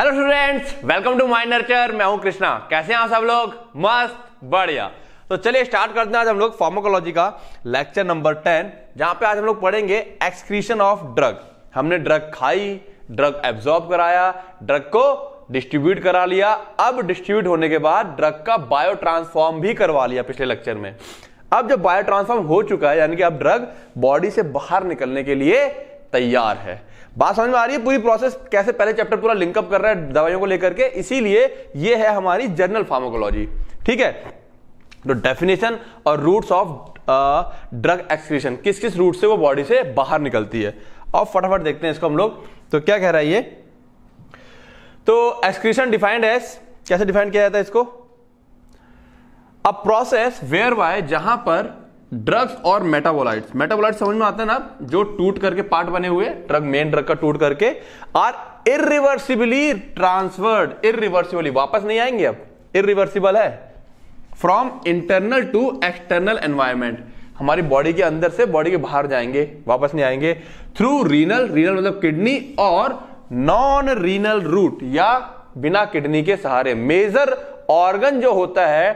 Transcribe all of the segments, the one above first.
hello students welcome to my nurture मैं हूं कृष्णा कैसे हैं सब लोग मस्त बढ़िया तो चलिए स्टार्ट करते हैं आज हम लोग फार्माकोलॉजी का लेक्चर नंबर टेन जहां पे आज हम लोग पढ़ेंगे एक्सक्रीशन ऑफ ड्रग हमने ड्रग खाई ड्रग एब्जॉर्ब कराया ड्रग को डिस्ट्रीब्यूट करा लिया अब डिस्ट्रीब्यूट होने के बाद ड्रग का बायो ट्रांसफॉर्म भी करवा लिया पिछले लेक्चर में अब जब बायो ट्रांसफॉर्म हो चुका है यानी कि अब ड्रग बॉडी से बाहर निकलने के लिए तैयार है बात समझ में आ रही है पूरी प्रोसेस कैसे पहले चैप्टर पूरा लिंकअप कर रहा है दवाइयों को लेकर के इसीलिए ये है हमारी जनरल फार्माकोलॉजी ठीक है तो डेफिनेशन और रूट्स ऑफ ड्रग एक्सक्रीशन किस किस रूट से वो बॉडी से बाहर निकलती है अब फटाफट देखते हैं इसको हम लोग तो क्या कह रहा है ये तो एक्सक्रीशन डिफाइंड एस कैसे डिफाइंड किया जाता है इसको अ प्रोसेस वेयर वाय जहां पर ड्रग्स और मेटाबोलाइट्स मेटाबोलाइट समझ में आते हैं ना जो टूट करके पार्ट बने हुए ड्रग मेन ड्रग का टूट करके आर इिवर्सिबली ट्रांसफर्ड इिवर्सिबली वापस नहीं आएंगे अब इिवर्सिबल है from internal to external environment हमारी बॉडी के अंदर से बॉडी के बाहर जाएंगे वापस नहीं आएंगे थ्रू रीनल रीनल मतलब किडनी और नॉन रीनल रूट या बिना किडनी के सहारे मेजर ऑर्गन जो होता है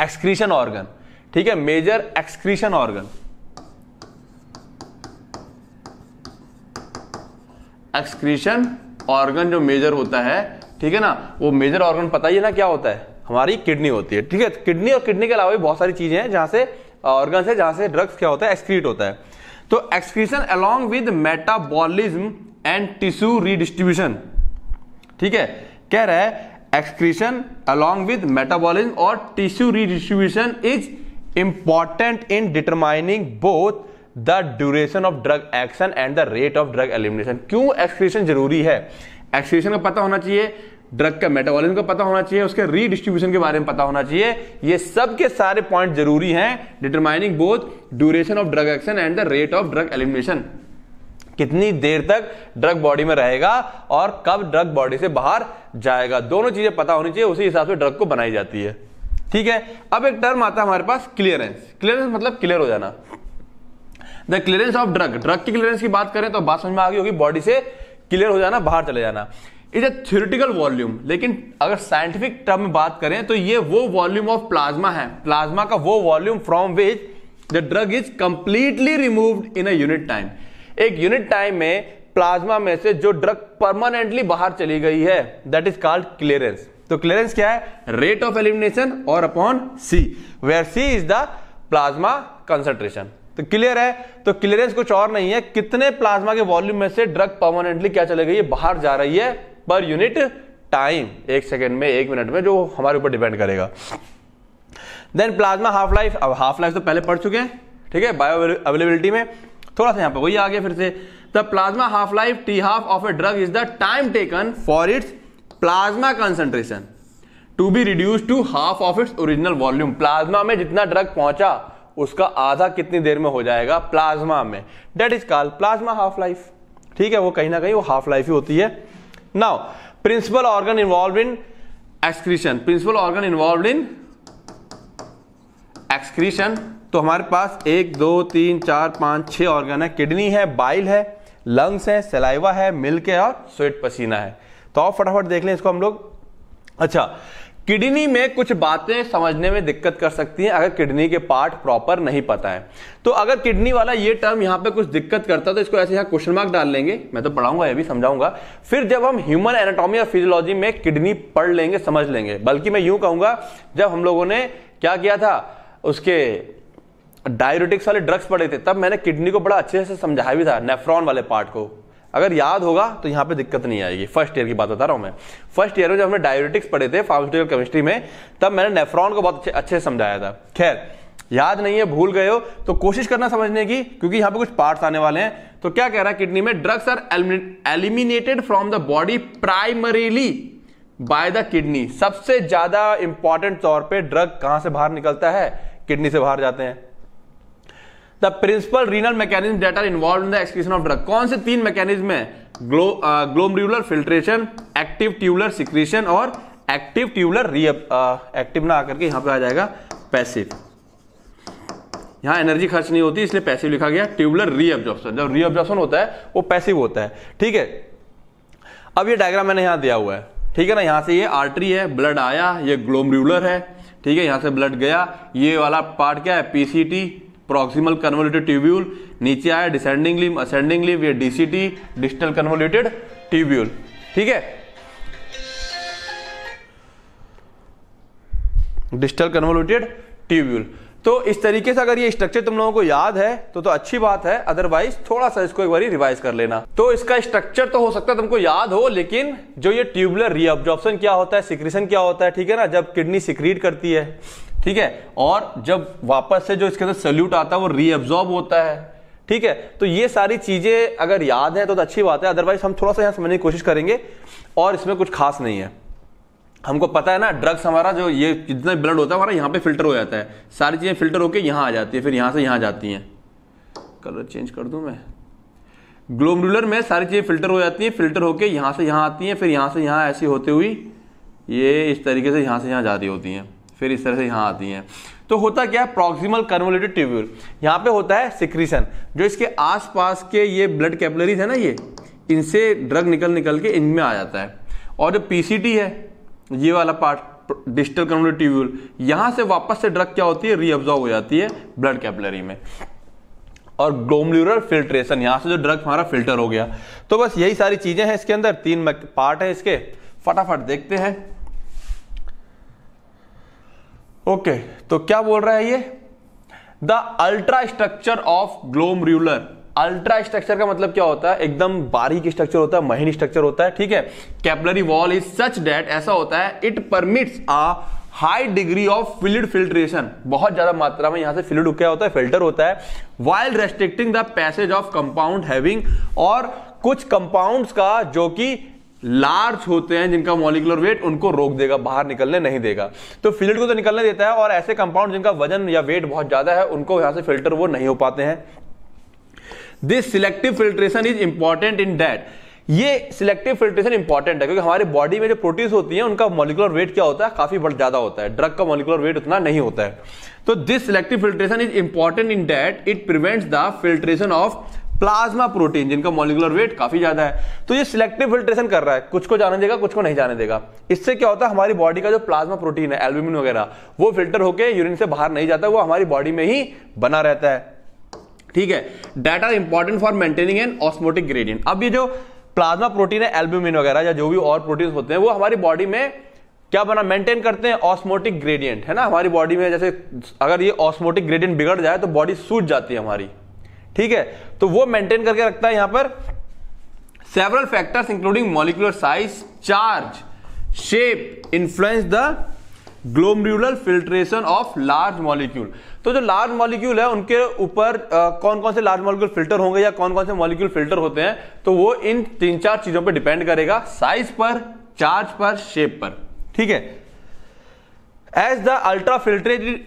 एक्सक्रीशन ऑर्गन ठीक है major excretion organ excretion organ जो मेजर होता है ठीक है ना वो मेजर ऑर्गन पता ही है ना क्या होता है हमारी किडनी होती है ठीक है किडनी और किडनी के अलावा भी बहुत सारी चीजें हैं जहां से ऑर्गन है जहां से ड्रग्स क्या होता है एक्सक्रीट होता है तो excretion along with metabolism and tissue redistribution ठीक है कह रहा है एक्सक्रीशन अलॉन्ग विद मेटाबॉलिज्म और tissue redistribution is important in determining both the duration of drug action and the rate of drug elimination क्यों एक्सक्रीशन जरूरी है एक्सक्रीशन का पता होना चाहिए ड्रग का मेटाबॉलिज्म का पता होना चाहिए उसके रीडिस्ट्रीब्यूशन के बारे में पता होना चाहिए ये सब के सारे पॉइंट जरूरी हैं determining both duration of drug action and the rate of drug elimination कितनी देर तक ड्रग बॉडी में रहेगा और कब ड्रग बॉडी से बाहर जाएगा दोनों चीजें पता होनी चाहिए उसी हिसाब से ड्रग को बनाई जाती है ठीक है अब एक टर्म आता है हमारे पास क्लियरेंस क्लियरेंस मतलब क्लियर हो जाना the clearance of drug drug की क्लियरेंस की बात करें तो बात समझ में आ गई होगी बॉडी से क्लियर हो जाना बाहर चले जाना इज ए थ्योरिटिकल वॉल्यूम लेकिन अगर साइंटिफिक टर्म में बात करें तो ये वो वॉल्यूम ऑफ प्लाज्मा है प्लाज्मा का वो volume from which the drug is completely removed in a unit time एक यूनिट टाइम में प्लाज्मा में से जो ड्रग परमानेंटली बाहर चली गई है दैट इज कॉल्ड क्लियरेंस तो क्लियरेंस क्या है रेट ऑफ एलिमिनेशन और upon C where C is the plasma concentration तो क्लियर है तो क्लियरेंस कुछ और नहीं है कितने प्लाज्मा के वॉल्यूम में से ड्रग परमानेंटली क्या चले गई है बाहर जा रही है पर यूनिट टाइम एक सेकेंड में एक मिनट में जो हमारे ऊपर डिपेंड करेगा देन प्लाज्मा हाफ लाइफ अब हाफ लाइफ तो पहले पढ़ चुके हैं ठीक है बायो अवेलेबिलिटी में थोड़ा सा यहां पर वही आ गया फिर से the plasma half life T half of a drug is the time taken for its plasma concentration to be reduce to half of its original volume plasma में जितना ड्रग पहुंचा उसका आधा कितनी देर में हो जाएगा प्लाज्मा में that is called plasma half life ठीक है वो कहीं ना कहीं वो हाफ लाइफ ही होती है now principal organ involve in excretion principal organ involve in excretion तो हमारे पास एक दो तीन चार पांच छह ऑर्गन है किडनी है बाइल है लंग्स है सलाइवा है मिल्क है और स्वेट पसीना है तो आप फटाफट देख लें इसको हम लोग अच्छा किडनी में कुछ बातें समझने में दिक्कत कर सकती हैं अगर किडनी के पार्ट प्रॉपर नहीं पता है तो अगर किडनी वाला ये टर्म यहाँ पे कुछ दिक्कत करता है तो इसको ऐसे यहां क्वेश्चन मार्क डाल लेंगे मैं तो पढ़ाऊंगा ये भी समझाऊंगा फिर जब हम ह्यूमन एनाटॉमी और फिजियोलॉजी में किडनी पढ़ लेंगे समझ लेंगे बल्कि मैं यूं कहूंगा जब हम लोगों ने क्या किया था उसके डायबिटिक्स वाले ड्रग्स पड़े थे तब मैंने किडनी को बड़ा अच्छे से समझाया भी था नेफ्रॉन वाले पार्ट को अगर याद होगा तो यहाँ पे दिक्कत नहीं आएगी फर्स्ट ईयर की बात बता रहा हूँ मैं फर्स्ट ईयर में जब हमने डायबिटिक्स पढ़े थे फार्मास्यूटिकल केमिस्ट्री में तब मैंने नेफ्रॉन को बहुत अच्छे अच्छे समझाया था खैर याद नहीं है भूल गए हो तो कोशिश करना समझने की क्योंकि यहाँ पे कुछ पार्ट्स आने वाले हैं तो क्या कह रहा है किडनी में drugs are eliminated from the body primarily by the kidney सबसे ज्यादा इंपॉर्टेंट तौर पे ड्रग कहां से बाहर निकलता है किडनी से बाहर जाते हैं the principal renal mechanism that are involve in the excretion of drug कौन से तीन मैकेनिज्म है glomerular filtration active tubular secretion और एक्टिव ट्यूबुलर री एक्टिव ना आकर के यहां पे आ जाएगा पैसिव यहां एनर्जी खर्च नहीं होती इसलिए पैसिव लिखा गया ट्यूबुलर रीअब्जॉर्प्शन जब रीअब्जॉर्प्शन होता है वो पैसिव होता है ठीक है अब ये डायग्राम मैंने यहां दिया हुआ है ठीक है ना यहां से ये आर्टरी है ब्लड आया ये ग्लोमरुलर है ठीक है यहां से ब्लड गया ये वाला पार्ट क्या है पीसीटी प्रॉक्सिमल कन्वोल्यूटेड ट्यूब्यूल नीचे आया डिसेंडिंग लिम असेंडिंग लिम या डीसीटी डिस्टल कन्वोल्यूटेड ट्यूब्यूल ठीक है डिस्टल कन्वोल्यूटेड ट्यूब्यूल तो इस तरीके से अगर ये स्ट्रक्चर तुम लोगों को याद है तो तो अच्छी बात है अदरवाइज थोड़ा सा इसको एक बार रिवाइज कर लेना तो इसका स्ट्रक्चर तो हो सकता है तुमको याद हो लेकिन जो ये ट्यूबुलर रीअब्जॉर्प्शन क्या होता है सिक्रीशन क्या होता है ठीक है ना जब किडनी सिक्रीट करती है ठीक है और जब वापस से जो इसके अंदर सल्यूट आता है वो रीअब्जॉर्ब होता है ठीक है तो ये सारी चीजें अगर याद है तो, तो अच्छी बात है अदरवाइज हम थोड़ा सा यहां समझने की कोशिश करेंगे और इसमें कुछ खास नहीं है हमको पता है ना ड्रग्स हमारा जो ये जितना ब्लड होता है हमारा यहाँ पे फिल्टर हो जाता है सारी चीज़ें फिल्टर होकर यहाँ आ जाती है फिर यहाँ से यहाँ जाती हैं कलर चेंज कर दू मैं ग्लोमरुलर में सारी चीज़ें फिल्टर हो जाती हैं फिल्टर होकर यहाँ से यहाँ आती हैं फिर यहाँ से यहाँ ऐसी होते हुई ये इस तरीके से यहाँ से यहाँ जाती होती हैं फिर इस तरह से यहाँ आती हैं तो होता क्या है प्रॉक्सिमल कन्वोलेटेड ट्यूब्यूल यहाँ पे होता है सिक्रीशन जो इसके आसपास के ये ब्लड कैपलरीज है ना ये इनसे ड्रग निकल निकल के इनमें आ जाता है और जो पीसीटी है ये वाला पार्ट डिजिटल कन्वोलेटेड ट्यूब्यूल यहाँ से वापस से ड्रग क्या होती है रीअब्जॉर्व हो जाती है ब्लड कैपलरी में और ग्लोमल्यूरल फिल्ट्रेशन यहाँ से जो ड्रग हमारा फिल्टर हो गया तो बस यही सारी चीज़ें हैं इसके अंदर तीन पार्ट है इसके फटाफट देखते हैं ओके तो क्या बोल रहा है ये the ultra structure of glomerular ultra structure का मतलब क्या होता है एकदम बारीक स्ट्रक्चर होता है महीन स्ट्रक्चर होता है ठीक है capillary wall is such that ऐसा होता है it permits a high degree of fluid filtration बहुत ज्यादा मात्रा में यहां से फिलिड क्या होता है फिल्टर होता है while restricting the passage of compound having और कुछ कंपाउंड्स का जो कि लार्ज होते हैं जिनका मॉलिकुलर वेट उनको रोक देगा बाहर निकलने नहीं देगा तो फिलिट को तो निकलने देता है और ऐसे कंपाउंड जिनका वजन या वेट बहुत ज्यादा है उनको यहां से फिल्टर वो नहीं हो पाते हैं this selective filtration is important in that ये सिलेक्टिव फिल्ट्रेशन इंपॉर्टेंट है क्योंकि हमारे बॉडी में जो प्रोटीन्स होती है उनका मॉलिकुलर वेट क्या होता है काफी बढ़ ज्यादा होता है ड्रग का मॉलिकुलर वेट उतना नहीं होता है तो this selective filtration is important in that it prevents the filtration of plasma protein जिनका मॉलिकुलर वेट काफी ज्यादा है तो ये सिलेक्टिव फिल्ट्रेशन कर रहा है कुछ को जाने देगा कुछ को नहीं जाने देगा इससे क्या होता है हमारी बॉडी का जो प्लाज्मा प्रोटीन है एल्ब्यूमिन वगैरह वो फिल्टर होकर यूरिन से बाहर नहीं जाता वो हमारी बॉडी में ही बना रहता है ठीक है that are important for maintaining an osmotic gradient अब ये जो प्लाज्मा प्रोटीन है एल्ब्यूमिन वगैरह या जो भी और प्रोटीन होते हैं वो हमारी बॉडी में क्या बना मेंटेन करते हैं ऑस्मोटिक ग्रेडियंट है ना हमारी बॉडी में जैसे अगर ये ऑस्मोटिक ग्रेडियंट बिगड़ जाए तो बॉडी सूज जाती है हमारी ठीक है तो वो मेंटेन करके रखता है यहां पर several factors including molecular size charge shape influence the glomerular filtration of large molecule तो जो लार्ज मॉलिक्यूल है उनके ऊपर कौन कौन से लार्ज मॉलिक्यूल फिल्टर होंगे या कौन कौन से मॉलिक्यूल फिल्टर होते हैं तो वो इन तीन चार चीजों पर डिपेंड करेगा साइज पर चार्ज पर शेप पर ठीक है as the ultra filtrated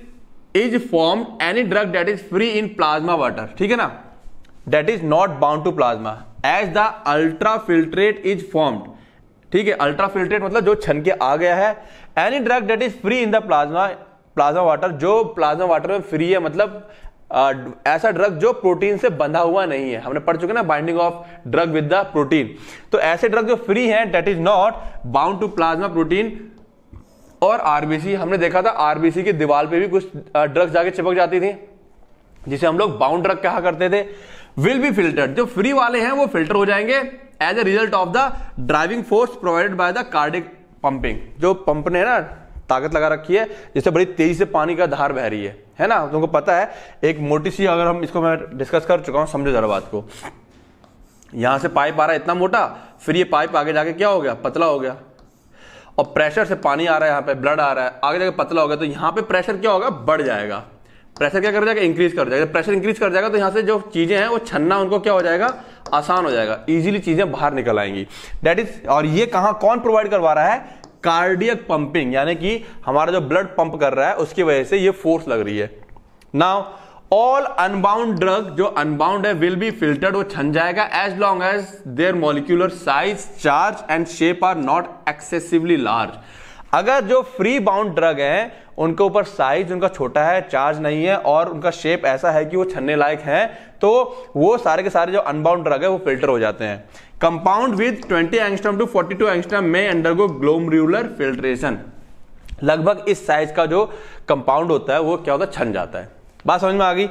is form any drug that is free in plasma water ठीक है ना that is not bound to plasma as the ultra filtrate is formed ठीक है अल्ट्रा फिल्ट्रेट मतलब जो छन के आ गया है any drug that is free in the plasma plasma water जो प्लाज्मा वाटर में फ्री है मतलब आ, ऐसा ड्रग जो प्रोटीन से बंधा हुआ नहीं है हमने पढ़ चुके ना binding of drug with the protein तो ऐसे ड्रग जो फ्री है that is not bound to plasma protein और आरबीसी हमने देखा था आरबीसी की दीवार पे भी कुछ ड्रग्स जाके चिपक जाती थी जिसे हम लोग बाउंड ड्रग कहा करते थे विल बी फिल्टर्ड जो फ्री वाले हैं वो फिल्टर हो जाएंगे as a result of the driving force provided by the cardiac pumping जो पंप ने ना ताकत लगा रखी है जिससे बड़ी तेजी से पानी का धार बह रही है है ना तुमको पता है एक मोटी सी अगर हम इसको मैं डिस्कस कर चुका हूं समझो जरा बात को यहां से पाइप आ रहा है इतना मोटा फिर ये पाइप आगे जाके क्या हो गया पतला हो गया और प्रेशर से पानी आ रहा है यहाँ पे ब्लड आ रहा है आगे जाकर पतला हो गया तो यहाँ पे प्रेशर क्या होगा बढ़ जाएगा प्रेशर क्या कर जाएगा इंक्रीज कर जाएगा प्रेशर इंक्रीज कर जाएगा तो यहाँ से जो चीज़ें हैं वो छन्ना उनको क्या हो जाएगा आसान हो जाएगा इजीली चीज़ें बाहर निकल आएंगी डेट इज और ये कहाँ कौन प्रोवाइड करवा रहा है कार्डियक पंपिंग यानी कि हमारा जो ब्लड पंप कर रहा है उसकी वजह से ये फोर्स लग रही है नाउ ऑल अनबाउंड ड्रग जो अनबाउंड है विल बी फिल्टर्ड वो छन जाएगा as long as their molecular size charge and shape are not excessively large अगर जो फ्री बाउंड ड्रग है उनके ऊपर साइज उनका छोटा है चार्ज नहीं है और उनका शेप ऐसा है कि वो छनने लायक है तो वो सारे के सारे जो अनबाउंड ड्रग है वो फिल्टर हो जाते हैं compound with 20 angstrom to 42 angstrom में अंडरगो ग्लोमरूलर फिल्ट्रेशन लगभग इस साइज का जो कंपाउंड होता है वो क्या होता है छन जाता है बात समझ में आ गई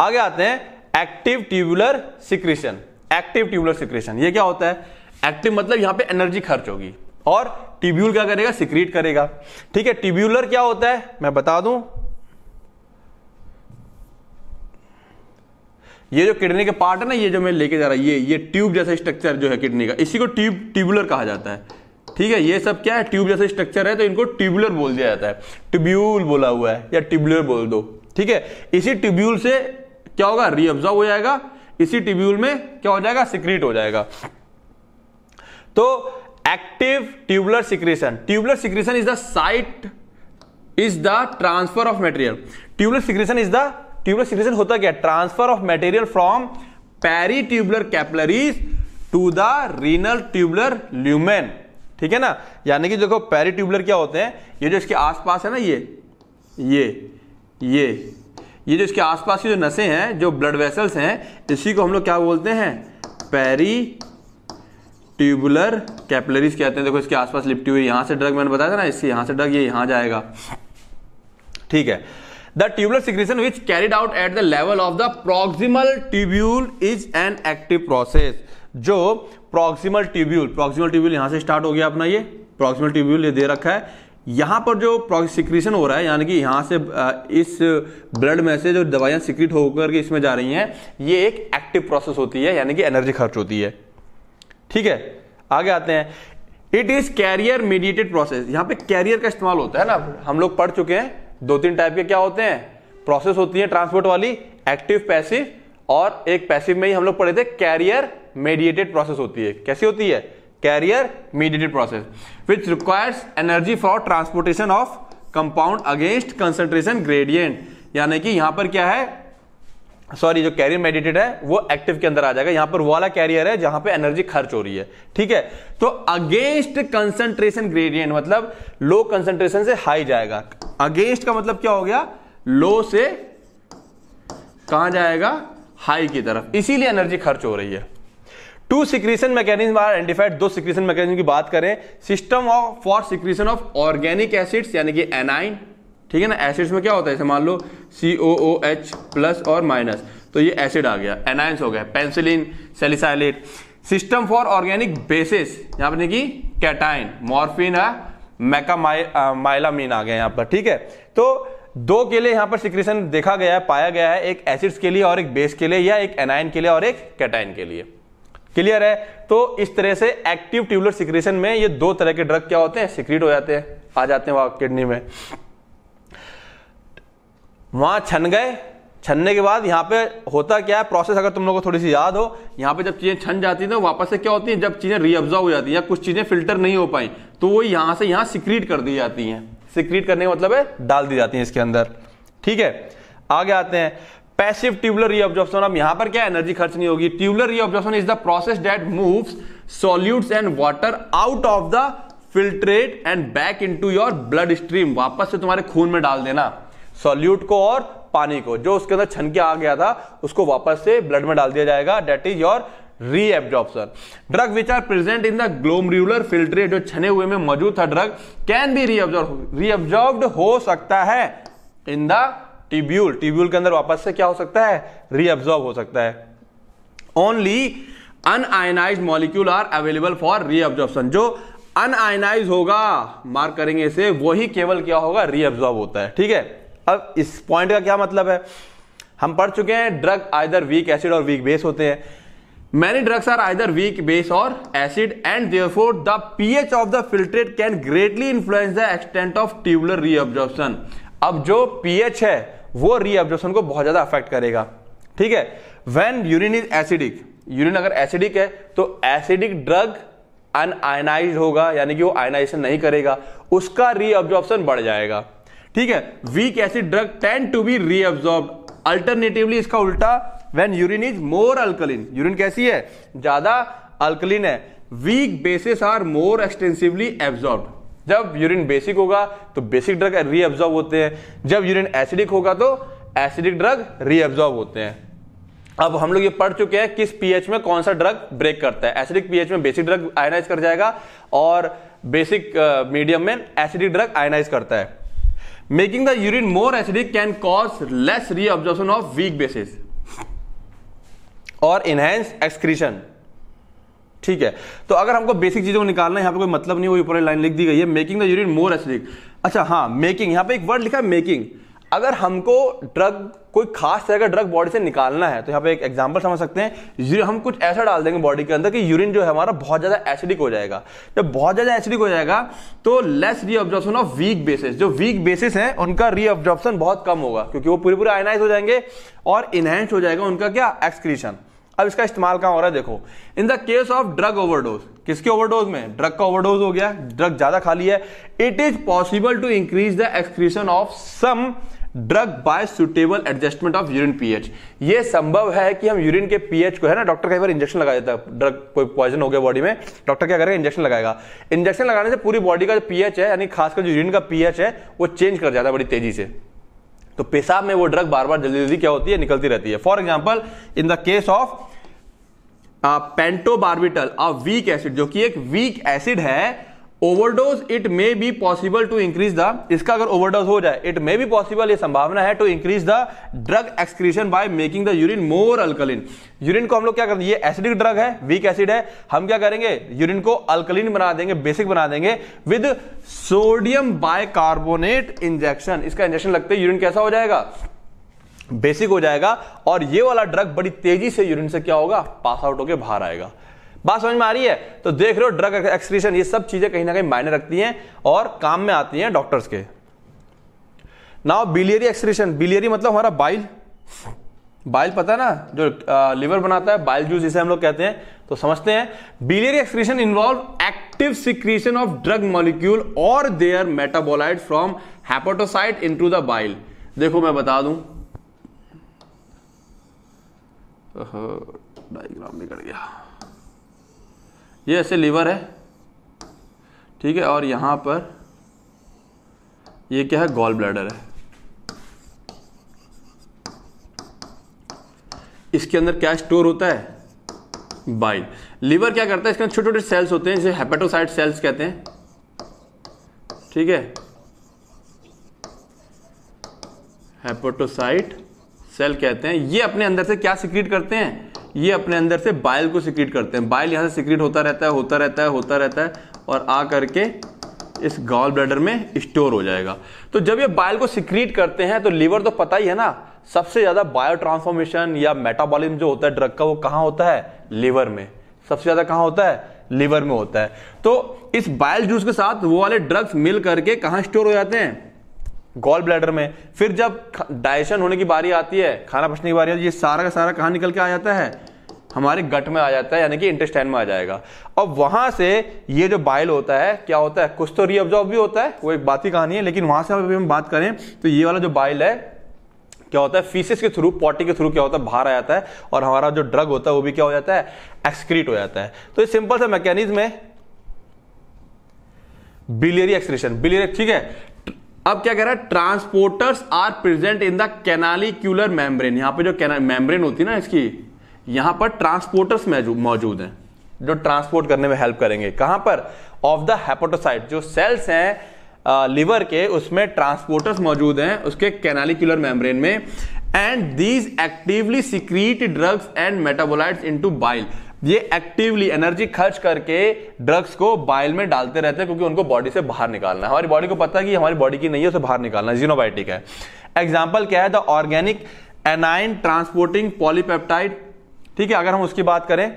आगे आते हैं active tubular secretion active tubular secretion ये क्या होता है एक्टिव मतलब यहां पे एनर्जी खर्च होगी और ट्यूब्यूल क्या करेगा सिक्रीट करेगा ठीक है ट्यूब्यूलर क्या होता है मैं बता दूं ये जो किडनी के पार्ट है ना ये जो मैं लेके जा रहा ये ये ट्यूब जैसा स्ट्रक्चर जो है किडनी का इसी को ट्यूब ट्यूबुलर कहा जाता है ठीक है ये सब क्या है ट्यूब जैसा स्ट्रक्चर है तो इनको ट्यूबुलर बोल दिया जाता है ट्यूब्यूल बोला हुआ है या ट्यूबुलर बोल दो ठीक है इसी ट्यूब्यूल से क्या होगा रीअब्जॉर्व हो जाएगा इसी ट्यूब्यूल में क्या हो जाएगा सिक्रीट हो जाएगा तो active tubular secretion tubular secretion is the site is the transfer of material tubular secretion is the tubular secretion होता क्या transfer of material from peritubular capillaries to the renal tubular lumen ठीक है ना यानी कि देखो पैरी tubular क्या होते हैं ये जो इसके आसपास है ना ये ये ये ये जो इसके आसपास की जो नसें हैं जो ब्लड वेसल्स हैं इसी को हम लोग क्या बोलते हैं पैरी ट्यूबुलर कैपलरीज कहते हैं देखो इसके आसपास लिपटी हुई यहां से ड्रग मैंने बताया था ना इससे यहां से ड्रग ये यहां जाएगा ठीक है the tubular secretion which carried out at the level of the proximal tubule is an active process जो प्रोक्सिमल ट्यूब्यूल प्रोक्सिमल ट्यूब्यूल यहां से स्टार्ट हो गया अपना ये प्रोक्सिमल ट्यूब्यूल ये दे रखा है यहाँ पर जो सिक्रीशन हो रहा है यानी कि यहाँ से इस ब्लड में से जो दवाइयाँ सिक्रीट होकर के इसमें जा रही हैं ये एक एक्टिव प्रोसेस होती है यानी कि एनर्जी खर्च होती है ठीक है आगे आते हैं it is carrier mediated process यहाँ पे कैरियर का इस्तेमाल होता है ना हम लोग पढ़ चुके हैं दो तीन टाइप के क्या होते हैं प्रोसेस होती है ट्रांसपोर्ट वाली एक्टिव पैसिव और एक पैसिव में ही हम लोग पढ़े थे कैरियर मेडिएटेड प्रोसेस होती है कैसी होती है carrier mediated process which requires energy for transportation of compound against concentration gradient यानी कि यहां पर क्या है सॉरी जो कैरियर मेडिटेड है वो एक्टिव के अंदर आ जाएगा यहां पर वो वाला कैरियर है जहां पे एनर्जी खर्च हो रही है ठीक है तो अगेंस्ट कंसंट्रेशन ग्रेडियंट मतलब लो कंसंट्रेशन से हाई जाएगा अगेंस्ट का मतलब क्या हो गया लो से कहा जाएगा हाई की तरफ इसीलिए एनर्जी खर्च हो रही है two secretion mechanism are identified दो सिक्रीशन मैकेनिज्म की बात करें system of for secretion of organic acids यानी कि एनाइन ठीक है ना एसिड्स में क्या होता है जैसे मान लो C O O H plus और माइनस तो ये एसिड आ गया एनाइंस हो गया penicillin salicylate system for organic bases यहाँ पर देखिए कैटाइन मॉर्फिन है मैकामाइलामीन आ गया यहाँ पर ठीक है तो दो के लिए यहाँ पर सिक्रीशन देखा गया है पाया गया है एक एसिड्स के लिए और एक बेस के लिए या एक एनाइन के लिए और एक कैटाइन के लिए क्लियर है तो इस तरह से एक्टिव ट्यूबुलर सिक्रेशन में ये दो तरह के ड्रग क्या होते हैं सिक्रीट हो जाते हैं आ जाते हैं वहां किडनी में वहां छन गए छनने के बाद यहाँ पे होता क्या है प्रोसेस अगर तुम लोगों को थोड़ी सी याद हो यहाँ पे जब चीजें छन जाती है तो वापस से क्या होती है जब चीजें रीअब्जॉर्व हो जाती है या कुछ चीजें फिल्टर नहीं हो पाई तो वो यहाँ से यहाँ सिक्रीट कर दी जाती हैं सिक्रीट करने का मतलब है डाल दी जाती है इसके अंदर ठीक है आगे आते हैं पैसिव ट्यूबुलर रीऑब्जॉर्प्शन अब यहां पर क्या एनर्जी खर्च नहीं होगी tubular reabsorption is the process that move solutes and water out of the filtrate and back into your blood stream वापस से तुम्हारे खून में डाल देना सॉल्यूट को और पानी को जो उसके अंदर छन के आ गया था उसको वापस से ब्लड में डाल दिया जाएगा that is your reabsorption drug which are present in the glomerular filtrate जो छने हुए में मौजूद था drug can be reabsorb reabsorb हो सकता है इन द टिब्यूल टिब्यूल के अंदर वापस से क्या हो सकता है रीअब्सॉर्ब हो सकता है only unionize molecule are available for reabsorption जो अनआयनाइज होगा मार्क करेंगे इसे वही केवल क्या होगा रीअब्जॉर्व होता है ठीक है अब इस पॉइंट का क्या मतलब है हम पढ़ चुके हैं ड्रग आइदर वीक एसिड और वीक बेस होते हैं many drugs are either weak base or acid and therefore the pH of the filtrate can greatly influence the extent of tubular reabsorption अब जो पीएच है वो रीएब्जॉर्प्शन को बहुत ज़्यादा अफेक्ट करेगा ठीक है when urine is acidic urine अगर एसिडिक है तो एसिडिक ड्रग अनआयनाइज होगा यानी कि वो आयनाइजेशन नहीं करेगा उसका रीअब्जॉर्प्शन बढ़ जाएगा ठीक है weak acid drug tend to be reabsorb alternatively इसका उल्टा when urine is more alkaline urine कैसी है ज्यादा अल्कलिन है weak bases are more extensively absorb जब यूरिन बेसिक होगा तो बेसिक ड्रग रीअब्जॉर्ब होते हैं जब यूरिन एसिडिक होगा तो एसिडिक ड्रग रीअब्जॉर्ब होते हैं अब हम लोग ये पढ़ चुके हैं किस पीएच में कौन सा ड्रग ब्रेक करता है एसिडिक पीएच में बेसिक ड्रग आयनाइज कर जाएगा और बेसिक मीडियम uh, में एसिडिक ड्रग आयनाइज करता है making the urine more acidic can cause less reabsorption of weak bases और इनहेंस एक्सक्रीशन ठीक है तो अगर हमको बेसिक चीज़ों को निकालना है यहाँ पे कोई मतलब नहीं वही ऊपर लाइन लिख दी गई है making the urine more acidic अच्छा हाँ मेकिंग यहाँ पे एक वर्ड लिखा है मेकिंग अगर हमको ड्रग कोई खास तरह का ड्रग बॉडी से निकालना है तो यहाँ पे एक एग्जाम्पल समझ सकते हैं हम कुछ ऐसा डाल देंगे बॉडी के अंदर कि यूरिन जो है हमारा बहुत ज़्यादा एसिडिक हो जाएगा जब बहुत ज़्यादा एसिडिक हो जाएगा तो less reabsorption of weak bases जो वीक बेसिस है उनका रीअब्जॉर्प्शन बहुत कम होगा क्योंकि वो पूरे पूरे आयनाइज हो जाएंगे और इनहेंस हो जाएगा उनका क्या एक्सक्रीशन अब इसका इस्तेमाल कहां हो रहा है देखो in the case of drug overdose किसके ओवरडोज में ड्रग का ओवरडोज हो गया ड्रग ज्यादा खाली है it is possible to increase the excretion of some drug by suitable adjustment of urine pH ये संभव है कि हम यूरिन के पीएच को है ना डॉक्टर कई बार इंजेक्शन लगा देता है ड्रग कोई पॉइजन हो गया बॉडी में डॉक्टर क्या करेगा इंजेक्शन लगाएगा इंजेक्शन लगाने से पूरी बॉडी का जो पीएच है यानी खासकर जो यूरिन का पीएच है वो चेंज कर जाता है बड़ी तेजी से तो पेशाब में वो ड्रग बार बार जल्दी जल्दी क्या होती है निकलती रहती है for example in the case of pentobarbital a weak acid जो कि एक वीक एसिड है overdose it may be possible to increase the इसका अगर ओवरडोज हो जाए इट मे बी पॉसिबल ये संभावना है to increase the drug excretion by making the urine more alkaline urine को हम लोग क्या करते हैं ये एसिडिक ड्रग है वीक एसिड है हम क्या करेंगे यूरिन को अल्कलिन बना देंगे बेसिक बना देंगे विद सोडियम बायकार्बोनेट इंजेक्शन इसका इंजेक्शन लगते ही यूरिन कैसा हो जाएगा बेसिक हो जाएगा और ये वाला ड्रग बड़ी तेजी से यूरिन से क्या होगा पास आउट होकर बाहर आएगा बात समझ में आ रही है तो देख रहे हो ड्रग एक्सक्रीशन ये सब चीजें कहीं ना कहीं मायने रखती हैं और काम में आती हैं डॉक्टर्स के नाउ बिलियरी एक्सक्रीशन बिलियरी मतलब हमारा बाइल बाइल पता है ना जो लिवर बनाता है बाइल जूस जिसे हम लोग कहते हैं तो समझते हैं biliary excretion involve active secretion of drug molecule और their metabolite from hepatocyte into the bile देखो मैं बता दूं डायग्राम बिगड़ गया ये ऐसे लीवर है ठीक है और यहाँ पर ये क्या है गॉल ब्लैडर है इसके अंदर क्या स्टोर होता है बाइल लीवर क्या करता है इसके अंदर छोटे छोटे सेल्स होते हैं जिसे हेपेटोसाइट सेल्स कहते हैं ठीक है हेपेटोसाइट सेल कहते हैं ये अपने अंदर से क्या सिक्रीट करते हैं ये अपने अंदर से बाइल को सिक्रीट करते हैं बाइल यहाँ से सिक्रीट होता रहता है होता रहता है होता रहता है और आ करके इस गॉल ब्लैडर में स्टोर हो जाएगा तो जब ये बाइल को सिक्रीट करते हैं तो लीवर तो पता ही है ना सबसे ज़्यादा बायो ट्रांसफॉर्मेशन या मेटाबॉलिज्म जो होता है ड्रग का वो कहाँ होता है लीवर में सबसे ज़्यादा कहाँ होता है लीवर में होता है तो इस बाइल जूस के साथ वो वाले ड्रग्स मिल करके कहाँ स्टोर हो जाते हैं गॉल ब्लैडर में फिर जब डाइजेशन होने की बारी आती है खाना पचने की बारी आती है ये सारा का सारा कहाँ निकल के आ जाता है हमारे गट में आ जाता है यानी कि इंटेस्टाइन में आ जाएगा अब वहां से ये जो बाइल होता है क्या होता है कुछ तो रीअब्जॉर्ब भी होता है वो एक बात ही कहानी है लेकिन वहां से अभी हम बात करें तो ये वाला जो बाइल है क्या होता है फीसिस के थ्रू पॉटी के थ्रू क्या होता है बाहर आ जाता है और हमारा जो ड्रग होता है वो भी क्या हो जाता है एक्सक्रीट हो जाता है तो ये सिंपल सा मैकेनिज्म है बिलियरी एक्सक्रीशन बिलियरी ठीक है अब क्या कह रहा है transporters are present in the canalicular membrane यहां पे जो मेम्ब्रेन होती है ना इसकी यहां पर ट्रांसपोर्टर्स मौजूद हैं जो ट्रांसपोर्ट करने में हेल्प करेंगे कहां पर ऑफ द हेपोटोसाइट जो सेल्स हैं लिवर के उसमें ट्रांसपोर्टर्स मौजूद हैं उसके कैनालिक्यूलर मेम्ब्रेन में and these actively secrete drugs and metabolites into bile ये एक्टिवली एनर्जी खर्च करके ड्रग्स को बाइल में डालते रहते हैं क्योंकि उनको बॉडी से बाहर निकालना है हमारी बॉडी को पता है कि हमारी बॉडी की नहीं है उसे बाहर निकालना है जीनोबायोटिक है एग्जाम्पल क्या है the organic anion transporting polypeptide ठीक है अगर हम उसकी बात करें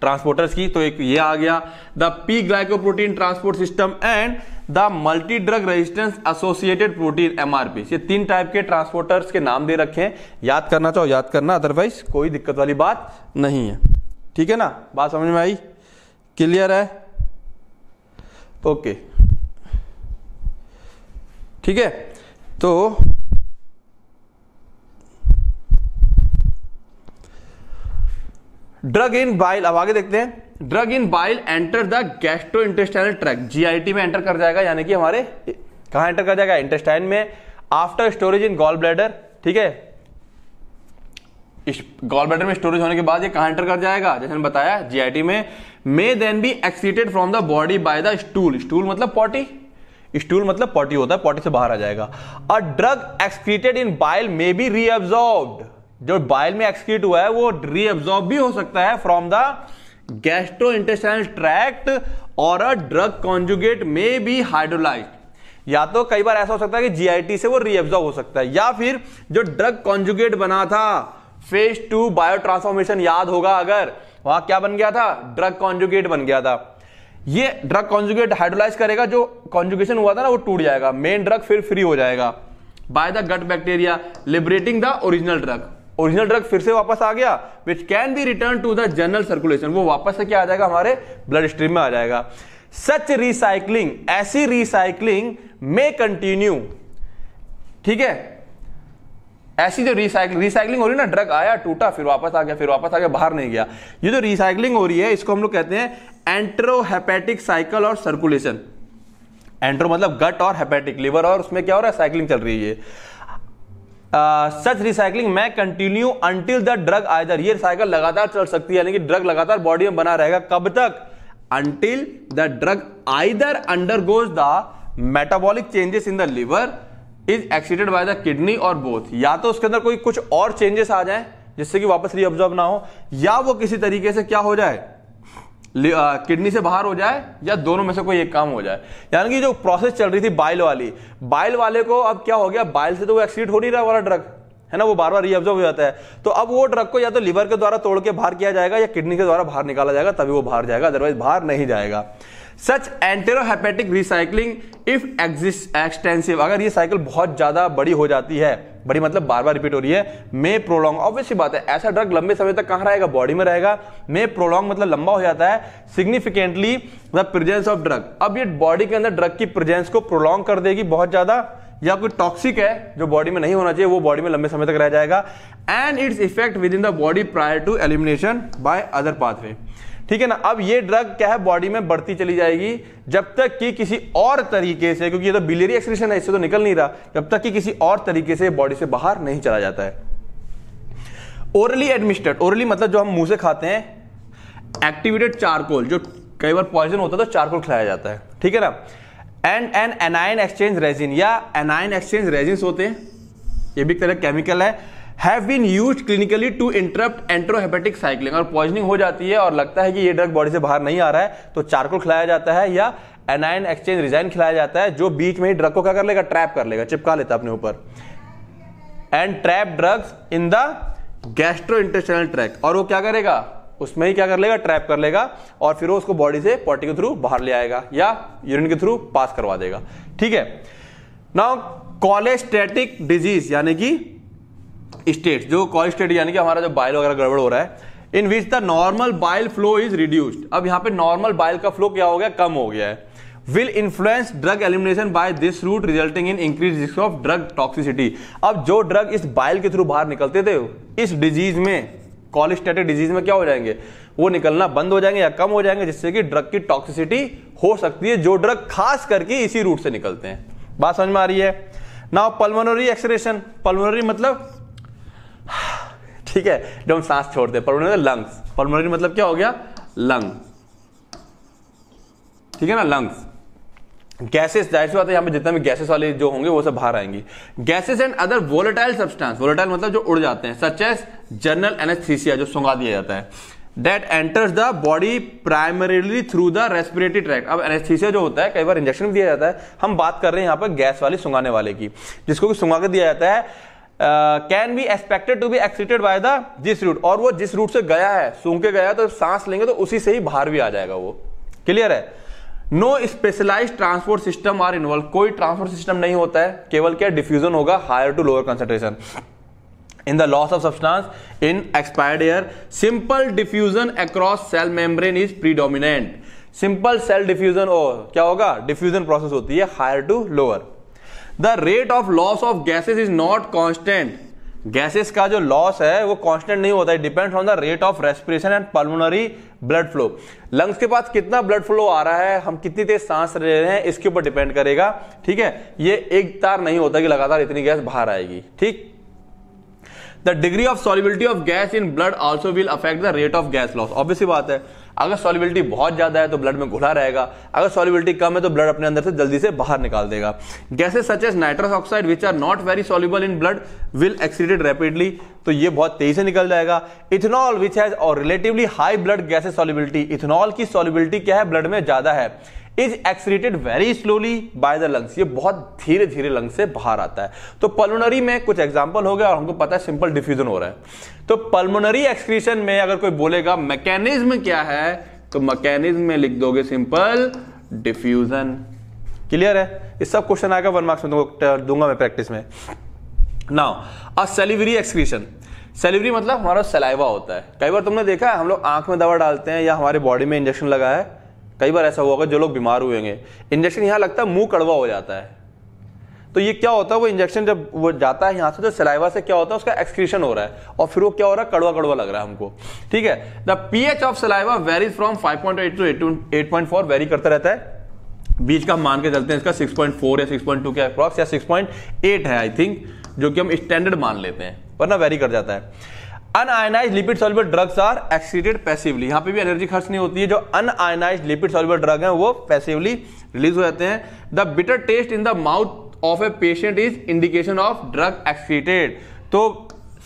ट्रांसपोर्टर्स की तो एक ये आ गया the P glycoprotein transport system and the multi drug resistance associated protein MRP ये तीन टाइप के ट्रांसपोर्टर्स के नाम दे रखे हैं याद करना चाहो याद करना अदरवाइज कोई दिक्कत वाली बात नहीं है ठीक है ना बात समझ में आई क्लियर है ओके ठीक है तो ड्रग इन बाइल अब आगे देखते हैं drug in bile enter the gastro intestinal tract GIT में एंटर कर जाएगा यानी कि हमारे कहा एंटर कर जाएगा इंटेस्टाइन में after storage in gall bladder ठीक है गॉल बैटर में स्टोरेज होने के बाद ये कहाँ एंटर कर जाएगा जैसे मैंने बताया जीआईटी में may then be excreted from the body by the stool stool मतलब पॉटी स्टूल मतलब पॉटी होता है पॉटी से बाहर आ जाएगा a drug excreted in bile may be reabsorb जो बाइल में एक्सक्रीट हुआ है वो रीअब्जॉर्ब भी हो सकता है from the gastro intestinal tract और a drug conjugate may be hydrolyse या तो कई बार ऐसा हो सकता है कि जीआईटी से वो रीअब्जॉर्ब हो सकता है या फिर जो ड्रग कॉन्जुगेट बना था फेज टू बायो ट्रांसफॉर्मेशन याद होगा अगर वहां क्या बन गया था ड्रग कॉन्जुगेट बन गया था ये ड्रग कॉन्जुगेट हाइड्रोलाइज करेगा जो कॉन्जुगेशन हुआ था ना वो टूट जाएगा मेन ड्रग फिर फ्री हो जाएगा by the gut bacteria liberating the original drug original drug फिर से वापस आ गया which can be return to the general circulation वो वापस से क्या आ जाएगा हमारे ब्लड स्ट्रीम में आ जाएगा सच रिसाइकलिंग ऐसी रिसाइकलिंग में कंटिन्यू ठीक है ऐसी जो रिसाइकिल रिसाइकलिंग हो रही है ना ड्रग आया टूटा फिर वापस आ गया फिर वापस आ गया बाहर नहीं गया ये जो रिसाइकलिंग हो रही है इसको हम लोग कहते हैं एंट्रोहेपेटिक साइकिल मतलब और सर्कुलेशन एंट्रो मतलब गट और हेपेटिक लिवर और उसमें क्या हो रहा है साइकिलिंग चल रही है such recycling may continue until the drug either ये साइकिल लगातार चल सकती है यानी कि ड्रग लगातार बॉडी में बना रहेगा कब तक until the drug either undergoes the metabolic changes in the liver is excreted by the kidney और बोथ या तो उसके अंदर कोई कुछ और चेंजेस आ जाए जिससे कि वापस रीअब्जॉर्ब ना हो या वो किसी तरीके से क्या हो जाए किडनी से बाहर हो जाए या दोनों में से कोई एक काम हो जाए यानी कि जो प्रोसेस चल रही थी बाइल वाली बाइल वाले को अब क्या हो गया बाइल से तो वो एक्सीड हो नहीं रहा वाला ड्रग है ना वो बार बार रीअब्जॉर्व हो जाता है तो अब वो ड्रग को या तो लिवर के द्वारा तोड़ के बाहर किया जाएगा या किडनी के द्वारा बाहर निकाला जाएगा तभी वो बाहर जाएगा अदरवाइज बाहर नहीं जाएगा such enterohepatic recycling if exist extensive अगर ये साइकिल बहुत ज़्यादा बड़ी हो जाती है बड़ी मतलब बार बार रिपीट हो रही है मे प्रोलॉन्ग ऑब्वियसली बात है ऐसा ड्रग लंबे समय तक कहां रहेगा बॉडी में रहेगा मे प्रोलॉन्ग मतलब लंबा हो जाता है significantly the presence of drug अब ये बॉडी के अंदर ड्रग की प्रेजेंस को प्रोलॉन्ग कर देगी बहुत ज़्यादा या कोई टॉक्सिक है जो बॉडी में नहीं होना चाहिए वो बॉडी में लंबे समय तक रह जाएगा and its effect within the body prior to elimination by other pathway ठीक है ना अब ये ड्रग क्या है बॉडी में बढ़ती चली जाएगी जब तक कि किसी और तरीके से क्योंकि ये तो बिलेरी एक्सक्रीशन है इससे तो निकल नहीं रहा जब तक कि किसी और तरीके से बॉडी से बाहर नहीं चला जाता है ओरली एडमिस्टेड ओरली मतलब जो हम मुंह से खाते हैं एक्टिवेटेड चारकोल जो कई बार पॉइजन होता है तो चारकोल खिलाया जाता है ठीक है ना and an anion exchange resin या एनाइन एक्सचेंज रेजिन होते हैं ये भी तरह केमिकल है have been use clinically to interrupt enterohepatic cycling और पॉइजनिंग हो जाती है और लगता है कि ये ड्रग बॉडी से बाहर नहीं आ रहा है तो चारकोल खिलाया जाता है या एनाइन एक्सचेंज रिजाइन खिलाया जाता है जो बीच में ही ड्रग को क्या कर लेगा ट्रैप कर लेगा चिपका लेता अपने ऊपर and trap drugs in the gastro intestinal tract और वो क्या करेगा उसमें ही क्या कर लेगा ट्रैप कर लेगा और फिर वो उसको बॉडी से पॉटी के थ्रू बाहर ले आएगा या यूरिन के थ्रू पास करवा देगा ठीक है नाउ कॉलेस्टेटिक डिजीज यानी कि स्टेट जो कॉल स्टेट यानी कि हमारा जो बाइल वगैरह गड़बड़ हो रहा है in which the normal bile flow is reduced अब यहाँ पे नॉर्मल बाइल का फ्लो क्या हो गया कम हो गया है will influence drug elimination by this route resulting in increase risk of drug toxicity अब जो ड्रग इस बाइल के थ्रू बाहर निकलते थे इस डिजीज में कॉलिस्टेटिक डिजीज में क्या हो जाएंगे वो निकलना बंद हो जाएंगे या कम हो जाएंगे जिससे कि ड्रग की टॉक्सिसिटी हो सकती है जो ड्रग खास करके इसी रूट से निकलते हैं बात समझ में आ रही है नाउ पल्मोनरी एक्सरेशन पल्मोनरी मतलब ठीक है एकदम सांस छोड़ दे पल्मोनरी लंग्स पल्मोनरी मतलब क्या हो गया लंग ठीक है ना लंग्स गैसेस जाहिर सी बात है यहां पे जितना भी गैसेस वाले जो होंगे वो सब बाहर आएंगे gases and other volatile substance volatile मतलब जो उड़ जाते हैं सच एस जनरल एनेस्थीसिया जो सुंगा दिया जाता है that enters the body primarily through the respiratory tract अब एनेस्थीसिया जो होता है कई बार इंजेक्शन दिया जाता है हम बात कर रहे हैं यहां पर गैस वाली सुंगाने वाले की जिसको कि सुंगा के दिया जाता है can be expected to be excreted by the जिस रूट और वो जिस रूट से गया है सूं के गया तो सांस लेंगे तो उसी से ही बाहर भी आ जाएगा वो क्लियर है no specialise transport system are involve कोई ट्रांसपोर्ट सिस्टम नहीं होता है केवल क्या डिफ्यूजन होगा higher to lower concentration in the loss of substance in expired air simple diffusion across cell membrane is predominant simple cell diffusion और क्या होगा डिफ्यूजन प्रोसेस होती है higher to lower the rate of loss of gases is not constant gases का जो loss है वो constant नहीं होता है depend on the rate of respiration and pulmonary blood flow lungs के पास कितना ब्लड फ्लो आ रहा है हम कितनी तेज सांस ले रहे हैं इसके ऊपर डिपेंड करेगा ठीक है ये एक तार नहीं होता कि लगातार इतनी गैस बाहर आएगी ठीक the degree of solubility of gas in blood also will affect the rate of gas loss obviously बात है अगर सॉलिबिलिटी बहुत ज़्यादा है तो ब्लड में घुला रहेगा अगर सॉलिबिलिटी कम है तो ब्लड अपने अंदर से जल्दी से बाहर निकाल देगा gases such as nitrous oxide which are not very soluble in blood will excreted rapidly तो ये बहुत तेजी से निकल जाएगा इथेनॉल विच हैज और relatively high blood gases solubility ethanol की सॉलिबिलिटी क्या है ब्लड में ज़्यादा है is excreted very slowly by the lungs ये बहुत धीरे धीरे लंग से बाहर आता है तो पल्मोनरी में कुछ एग्जाम्पल हो गया और हमको पता है सिंपल डिफ्यूजन हो रहा है तो पल्मोनरी एक्सक्रीशन में अगर कोई बोलेगा मैकेनिज्म क्या है तो मैकेनिज्म में लिख दोगे सिंपल डिफ्यूजन क्लियर है इस सब क्वेश्चन आएगा वन मार्क्स में तो दूंगा मैं प्रैक्टिस में now a salivary excretion salivary मतलब हमारा सलाइवा होता है कई बार तुमने देखा है हम लोग आंख में दवा डालते हैं या हमारे बॉडी में इंजेक्शन लगा है कई बार ऐसा हुआ होगा जो लोग बीमार हुए होंगे इंजेक्शन यहाँ लगता है मुंह कड़वा हो जाता है तो ये क्या होता है वो इंजेक्शन जब वो जाता है यहाँ से तो सलाइवा से क्या होता है उसका एक्सक्रीशन हो रहा है और फिर वो क्या हो रहा है कड़वा कड़वा लग रहा है हमको ठीक है the P H of saliva varies from five point eight to eight eight point four vary करता रहता है बीच का मान के चलते हैं इसका सिक्स पॉइंट फोर या सिक्स पॉइंट टू के अप्रॉक्स या सिक्स पॉइंट एट है आई थिंक जो कि हम स्टैंडर्ड मान लेते हैं वरना वेरी कर जाता है unionize lipid soluble drugs are excreted passively यहाँ पे भी एनर्जी खर्च नहीं होती है जो अनआयनाइज लिपिड सोल्यूबल ड्रग है वो पैसिवली रिलीज हो जाते हैं the bitter taste in the mouth of a patient is indication of drug excreted तो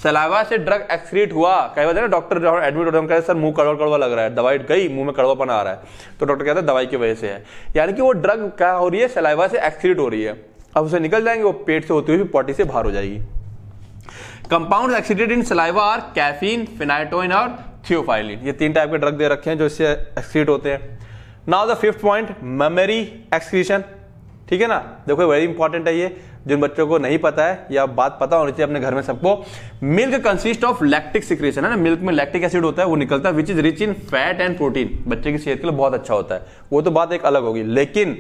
सलावा से ड्रग एक्सक्रीट हुआ कई बार ना डॉक्टर जब एडमिट होते हैं कहते सर मुंह कड़वा कड़वा लग रहा है दवाई गई मुंह में कड़वापन आ रहा है तो डॉक्टर कहते हैं दवाई की वजह से है यानी कि वो ड्रग क्या हो रही है सलाइवा से एक्सक्रीट हो रही है अब उसे निकल जाएंगे वो पेट से होती हुई पॉटी से बाहर हो जाएगी compound excreted in saliva are caffeine phenytoin और थियोफाइलिन ये तीन टाइप के ड्रग दे रखे हैं जो इससे एक्सीड होते हैं now the fifth point mammary excretion ठीक है ना देखो वेरी इंपॉर्टेंट है ये जिन बच्चों को नहीं पता है या बात पता होनी चाहिए अपने घर में सबको milk consist of lactic secretion है ना मिल्क में लैक्टिक एसिड होता है वो निकलता है which is rich in fat and protein बच्चे की सेहत के लिए बहुत अच्छा होता है वो तो बात एक अलग होगी लेकिन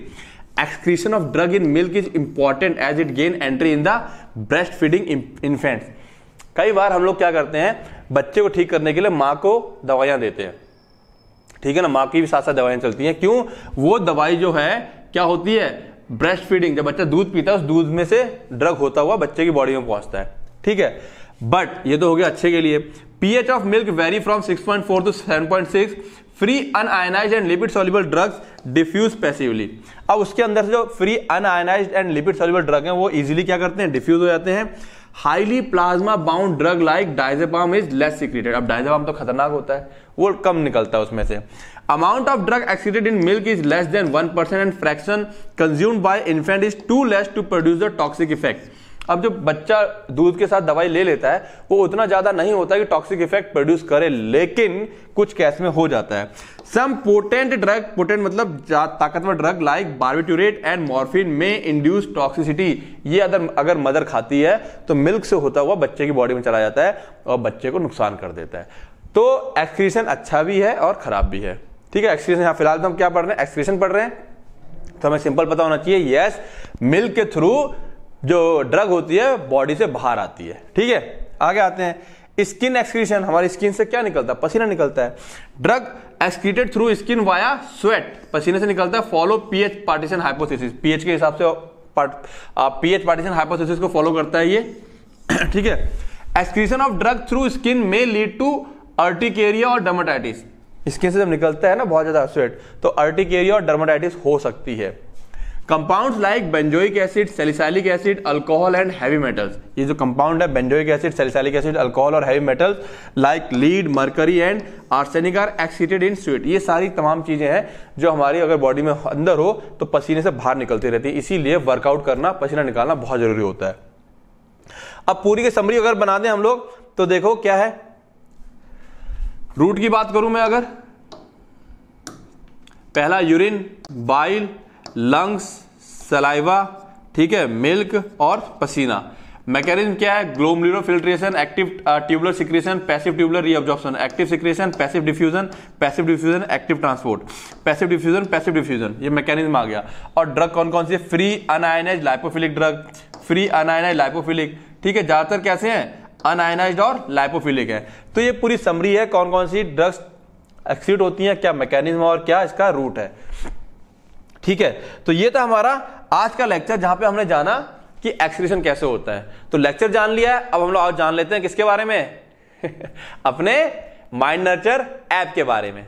excretion of drug in milk is important as it gain entry in the breast feeding infants कई बार हम लोग क्या करते हैं बच्चे को ठीक करने के लिए माँ को दवाइयां देते हैं ठीक है ना माँ की भी साथ साथ दवाइयां चलती हैं क्यों वो दवाई जो है क्या होती है ब्रेस्ट फीडिंग जब बच्चा दूध पीता है उस दूध में से ड्रग होता हुआ बच्चे की बॉडी में पहुंचता है ठीक है बट ये तो हो गया अच्छे के लिए pH of milk vary from 6.4 to six free unionize and lipid soluble drugs diffuse passively अब उसके अंदर से जो free unionize and lipid soluble drug हैं वो इजिली क्या करते हैं डिफ्यूज हो जाते हैं highly plasma bound drug like diazepam is less secreted अब डाइजेपाम तो खतरनाक होता है वो कम निकलता है उसमें से amount of drug excreted in milk is less than one percent and fraction consumed by infant is too less to produce the toxic effect अब जो बच्चा दूध के साथ दवाई ले लेता है वो उतना ज्यादा नहीं होता कि टॉक्सिक इफेक्ट प्रोड्यूस करे लेकिन कुछ केस में हो जाता है सम पोटेंट ड्रग पोटेंट मतलब ताकतवर drug like barbiturate and morphine may induce toxicity ये अगर अगर मदर खाती है तो मिल्क से होता हुआ बच्चे की बॉडी में चला जाता है और बच्चे को नुकसान कर देता है तो एक्सक्रीशन अच्छा भी है और खराब भी है ठीक है एक्सक्रीशन यहाँ फिलहाल तो हम क्या पढ़ रहे हैं एक्सक्रीशन पढ़ रहे हैं तो हमें सिंपल पता होना चाहिए यस मिल्क के थ्रू जो ड्रग होती है बॉडी से बाहर आती है ठीक है आगे आते हैं स्किन एक्सक्रीशन हमारी स्किन से क्या निकलता है पसीना निकलता है drug excreted through skin via sweat पसीने से निकलता है follow pH partition hypothesis pH के हिसाब से पीएच पार्टीशन हाइपोथेसिस को फॉलो करता है ये ठीक है excretion of drug through skin may lead to urticaria और डर्माटाइटिस स्किन से जब निकलता है ना बहुत ज़्यादा स्वेट तो अर्टिकेरिया और डर्माटाइटिस हो सकती है compounds like benzoic acid salicylic acid alcohol and heavy metals ये जो कंपाउंड है benzoic acid salicylic acid alcohol और heavy metals like lead mercury and arsenic are excreted in sweat ये सारी तमाम चीजें हैं जो हमारी अगर बॉडी में अंदर हो तो पसीने से बाहर निकलती रहती है इसीलिए वर्कआउट करना पसीना निकालना बहुत जरूरी होता है अब पूरी की समरी अगर बना दें हम लोग तो देखो क्या है रूट की बात करूं मैं अगर पहला यूरिन बाइल लंग्स सलाइवा ठीक है मिल्क और पसीना मैकेनिज्म क्या है glomerular filtration active tubular secretion passive tubular reabsorption active secretion passive diffusion passive diffusion active transport passive diffusion passive diffusion ये मैकेनिज्म आ गया और ड्रग कौन कौन है free unionize lipophilic drug free unionize lipophilic ठीक है ज्यादातर कैसे हैं अनआयनाइज और लाइपोफिलिक है तो ये पूरी समरी है कौन कौन सी ड्रग्स एक्सीड होती हैं क्या मैकेनिज्म और क्या इसका रूट है ठीक है तो ये था हमारा आज का लेक्चर जहां पे हमने जाना कि एक्सक्रीशन कैसे होता है तो लेक्चर जान लिया है अब हम लोग और जान लेते हैं किसके बारे में अपने माइंड नर्चर ऐप के बारे में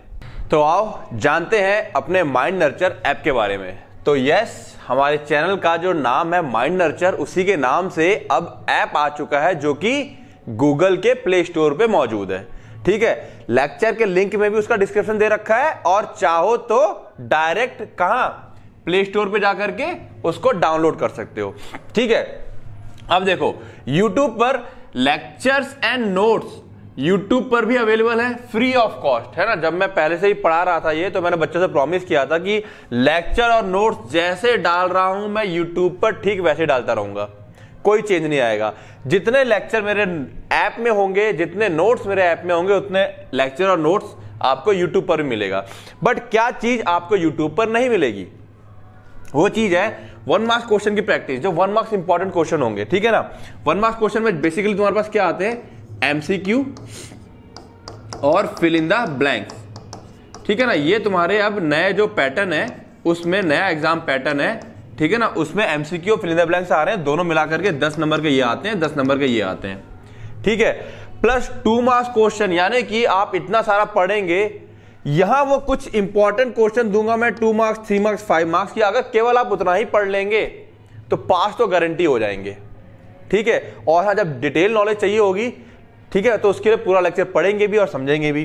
तो आओ जानते हैं अपने माइंड नर्चर ऐप के बारे में तो यस हमारे चैनल का जो नाम है माइंड नर्चर उसी के नाम से अब ऐप आ चुका है जो कि गूगल के प्ले स्टोर पे मौजूद है ठीक है लेक्चर के लिंक में भी उसका डिस्क्रिप्शन दे रखा है और चाहो तो डायरेक्ट कहा प्ले स्टोर पर जाकर के उसको डाउनलोड कर सकते हो ठीक है अब देखो यूट्यूब पर लेक्चर्स एंड नोट्स यूट्यूब पर भी अवेलेबल है फ्री ऑफ कॉस्ट है ना जब मैं पहले से ही पढ़ा रहा था ये तो मैंने बच्चों से प्रॉमिस किया था कि लेक्चर और नोट्स जैसे डाल रहा हूं मैं यूट्यूब पर ठीक वैसे डालता रहूंगा कोई चेंज नहीं आएगा जितने लेक्चर मेरे ऐप में होंगे जितने नोट्स मेरे ऐप में होंगे उतने लेक्चर और नोट्स आपको यूट्यूब पर भी मिलेगा बट क्या चीज आपको यूट्यूब पर नहीं मिलेगी वो चीज है वन मार्क्स क्वेश्चन की प्रैक्टिस जो वन मार्क्स इंपॉर्टेंट क्वेश्चन होंगे ठीक है ना वन मार्क्स क्वेश्चन में बेसिकली तुम्हारे पास क्या आते हैं एमसीक्यू और फिल इन द ब्लैंक ठीक है ना ये तुम्हारे अब नए जो पैटर्न है उसमें नया एग्जाम पैटर्न है ठीक है ना उसमें एमसीक्यू फिल ब्लैंक्स आ रहे हैं दोनों मिलाकर के दस नंबर के ये आते हैं दस नंबर के ये आते हैं ठीक है प्लस टू मार्क्स क्वेश्चन यानी कि आप इतना सारा पढ़ेंगे यहां वो कुछ इंपॉर्टेंट क्वेश्चन दूंगा मैं two marks three marks five marks की अगर केवल आप उतना ही पढ़ लेंगे तो पास तो गारंटी हो जाएंगे ठीक है और हाँ जब डिटेल नॉलेज चाहिए होगी ठीक है तो उसके लिए पूरा लेक्चर पढ़ेंगे भी और समझेंगे भी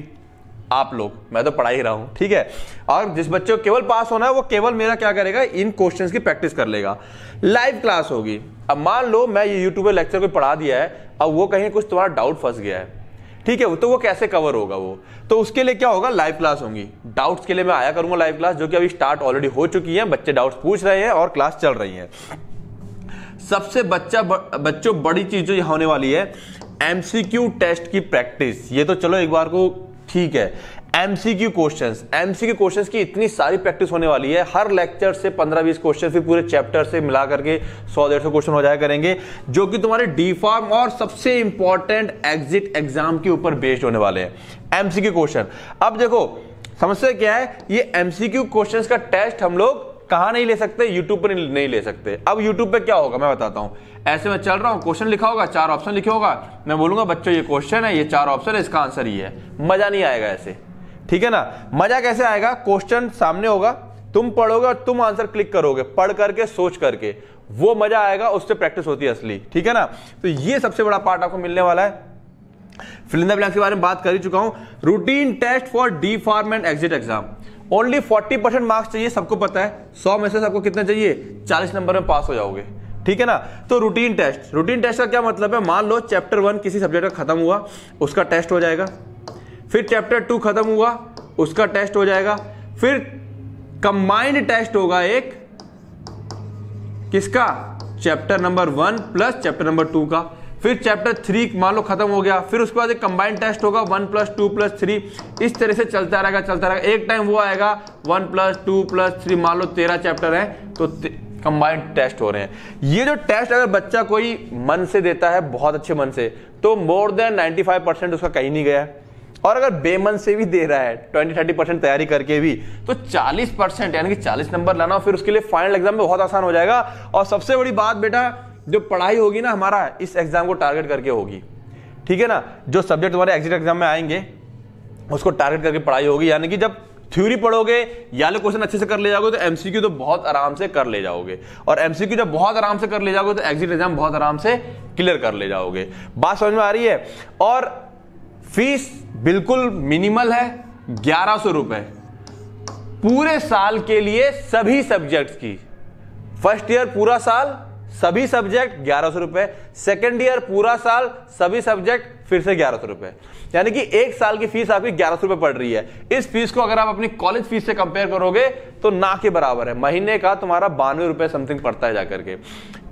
आप लोग मैं तो पढ़ा ही रहा हूं ठीक है और जिस बच्चे को केवल पास होना है वो केवल मेरा क्या करेगा इन क्वेश्चंस की प्रैक्टिस कर लेगा लाइव क्लास होगी अब मान लो मैं ये यूट्यूब लेक्चर को पढ़ा दिया है अब वो कहीं कुछ तुम्हारा डाउट फंस गया है ठीक है वो तो वो कैसे कवर होगा वो तो उसके लिए क्या होगा लाइव क्लास होंगी डाउट्स के लिए मैं आया करूंगा लाइव क्लास जो कि अभी स्टार्ट ऑलरेडी हो चुकी है बच्चे डाउट्स पूछ रहे हैं और क्लास चल रही है सबसे बच्चा बच्चों बड़ी चीज जो होने वाली है एमसीक्यू टेस्ट की प्रैक्टिस ये तो चलो एक बार को ठीक है एमसीक्यू क्वेश्चंस एमसीक्यू क्वेश्चंस की इतनी सारी प्रैक्टिस होने वाली है हर लेक्चर से पंद्रह बीस क्वेश्चन फिर पूरे चैप्टर से मिला करके डेढ़ सौ क्वेश्चन हो जाए करेंगे जो कि तुम्हारे डी फॉर्म और सबसे इंपॉर्टेंट एग्जिट एग्जाम के ऊपर बेस्ड होने वाले हैं एमसीक्यू क्वेश्चन अब देखो समस्या क्या है ये एमसीक्यू क्वेश्चंस का टेस्ट हम लोग कहा नहीं ले सकते यूट्यूब पर नहीं ले सकते अब यूट्यूब पर क्या होगा मैं बताता हूँ ऐसे में चल रहा हूँ क्वेश्चन लिखा होगा चार ऑप्शन लिखे होगा मैं बोलूंगा बच्चों ये क्वेश्चन है ये चार ऑप्शन है इसका आंसर ये है मजा नहीं आएगा ऐसे ठीक है ना मजा कैसे आएगा क्वेश्चन सामने होगा तुम पढ़ोगे और तुम आंसर क्लिक करोगे पढ़ करके सोच करके वो मजा आएगा उससे प्रैक्टिस होती है असली ठीक है ना तो ये सबसे बड़ा पार्ट आपको मिलने वाला है फिलिंदा ब्लैक के बारे में बात कर ही चुका हूं routine test for D pharm and exit exam only forty percent marks चाहिए सबको पता है सौ में से सबको कितने चाहिए चालीस नंबर में पास हो जाओगे ठीक है ना तो रूटीन टेस्ट रूटीन टेस्ट का क्या मतलब है मान लो चैप्टर वन किसी सब्जेक्ट का खत्म हुआ उसका टेस्ट हो जाएगा फिर चैप्टर टू खत्म हुआ उसका टेस्ट हो जाएगा फिर कंबाइंड टेस्ट होगा एक किसका chapter number one plus chapter number two का फिर चैप्टर थ्री मान लो खत्म हो गया फिर उसके बाद एक कंबाइन टेस्ट होगा one plus two plus three इस तरह से चलता रहेगा चलता रहेगा एक टाइम वो आएगा one plus two plus three मान लो तेरह चैप्टर है तो कंबाइंड टेस्ट हो रहे हैं ये जो टेस्ट अगर बच्चा कोई मन से देता है बहुत अच्छे मन से तो more than ninety five percent उसका कहीं नहीं गया और अगर बेमन से भी दे रहा है ट्वेंटी थर्टी परसेंट तैयारी करके भी तो चालीस परसेंट यानी कि चालीस नंबर लाना फिर उसके लिए फाइनल एग्जाम में बहुत आसान हो जाएगा और सबसे बड़ी बात बेटा जो पढ़ाई होगी ना हमारा इस एग्जाम को टारगेट करके होगी ठीक है ना जो सब्जेक्ट तुम्हारे एग्जिट एग्जाम में आएंगे उसको टारगेट करके पढ़ाई होगी यानी कि जब थ्योरी पढ़ोगे या लो तो क्वेश्चन अच्छे से कर ले जाओगे तो एमसीक्यू तो बहुत आराम से कर ले जाओगे और एमसीक्यू जब बहुत आराम से कर ले जाओगे तो एग्जिट एग्जाम बहुत आराम से क्लियर कर ले जाओगे बात समझ में आ रही है और फीस बिल्कुल मिनिमल है ग्यारह सौ रुपए पूरे साल के लिए सभी सब्जेक्ट्स की फर्स्ट ईयर पूरा साल सभी सब्जेक्ट ग्यारह सौ रुपए सेकेंड ईयर पूरा साल सभी सब्जेक्ट फिर से ग्यारह सौ रुपए यानी कि एक साल की फीस आपकी ग्यारह सौ रुपए पड़ रही है इस फीस को अगर आप अपनी कॉलेज फीस से कंपेयर करोगे तो ना के बराबर है महीने का तुम्हारा बानवे रुपए समथिंग पड़ता है जाकर के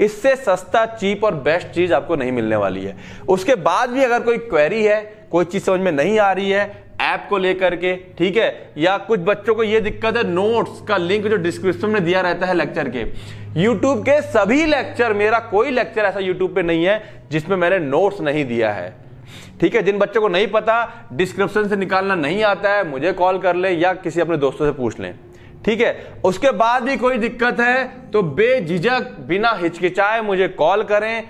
इससे सस्ता चीप और बेस्ट चीज आपको नहीं मिलने वाली है उसके बाद भी अगर कोई क्वेरी है कोई चीज समझ में नहीं आ रही है ऐप को लेकर के ठीक है या कुछ बच्चों को यह दिक्कत है नोट्स का लिंक जो डिस्क्रिप्शन में दिया रहता है लेक्चर के यूट्यूब के सभी लेक्चर मेरा कोई लेक्चर ऐसा यूट्यूब पे नहीं है जिसमें मैंने नोट्स नहीं दिया है ठीक है जिन बच्चों को नहीं पता डिस्क्रिप्शन से निकालना नहीं आता है मुझे कॉल कर ले या किसी अपने दोस्तों से पूछ लें ठीक है उसके बाद भी कोई दिक्कत है तो बेझिझक बिना हिचकिचाए मुझे कॉल करें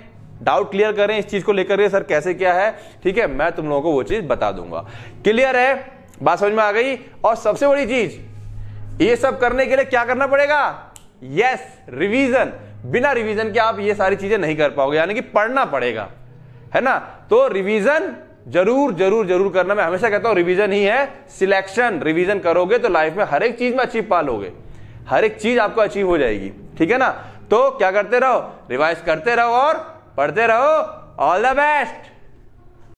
डाउट क्लियर करें इस चीज को लेकर सर कैसे क्या है ठीक है मैं तुम लोगों को वो चीज बता दूंगा क्लियर है बात समझ में आ गई और सबसे बड़ी चीज ये सब करने के लिए क्या करना पड़ेगा यस रिवीजन बिना रिवीजन के आप ये सारी चीजें नहीं कर पाओगे यानी कि पढ़ना पड़ेगा है ना तो रिवीजन जरूर जरूर जरूर करना मैं हमेशा कहता हूं रिवीजन ही है सिलेक्शन रिवीजन करोगे तो लाइफ में हर एक चीज में अचीव पा लोगे हर एक चीज आपको अचीव हो जाएगी ठीक है ना तो क्या करते रहो रिवाइज करते रहो और पढ़ते रहो ऑल द बेस्ट